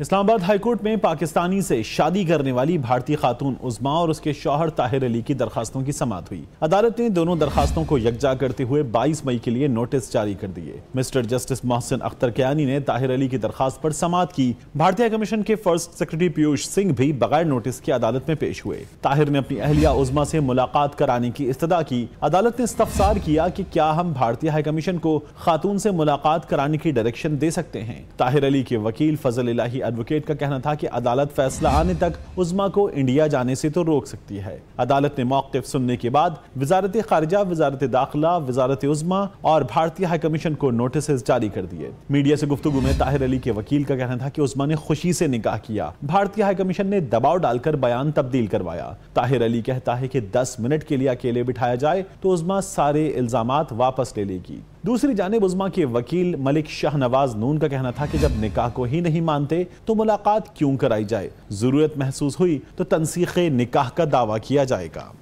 Islamabad high court में पाकिस्तानी से शादी करने वाली भारतीय खातून उजमा और उसके शौहर ताहिर अली की दरखास्तों की समात हुई अदालत ने दोनों दरखास्तों को यकजा करते हुए 22 मई के लिए नोटिस जारी कर दिए मिस्टर जस्टिस मोहसिन अख्तर कयानी ने ताहिर अली की दरखास्त पर समाप्त की भारतीय कमीशन के फर्स्ट सेक्रेटरी पीयूष सिंह भी बगैर नोटिस की अदालत में पेश हुए ताहिर ने अपनी अहलिया उजमा से मुलाकात कराने की इस्तः की अदालत ने इस्तफसार किया की क्या हम भारतीय हाई कमीशन को खातून से मुलाकात कराने की डायरेक्शन दे सकते हैं ताहिर अली के वकील फजल इलाही एडवोकेट का कहना था कि अदालत फैसला आने तक उजमा को इंडिया जाने से तो रोक सकती है अदालत ने मौकफ सुनने के बाद वजारत खारजा वजारत दाखिला वजारत उजमा और भारतीय हाई कमीशन को नोटिस जारी कर दिए मीडिया से गुफ्तु में ताहिर अली के वकील का कहना था कि उजमा ने खुशी से निकाह किया भारतीय हाई कमीशन ने दबाव डालकर बयान तब्दील करवाया ताहिर अली कहता है कि दस मिनट के लिए अकेले बिठाया जाए तो उजमा सारे इल्जाम वापस ले लेगी दूसरी जानब उजमा के वकील मलिक शाहनवाज नून का कहना था कि जब निकाह को ही नहीं मानते तो मुलाकात क्यों कराई जाए ज़रूरत महसूस हुई तो तनसीख निकाह का दावा किया जाएगा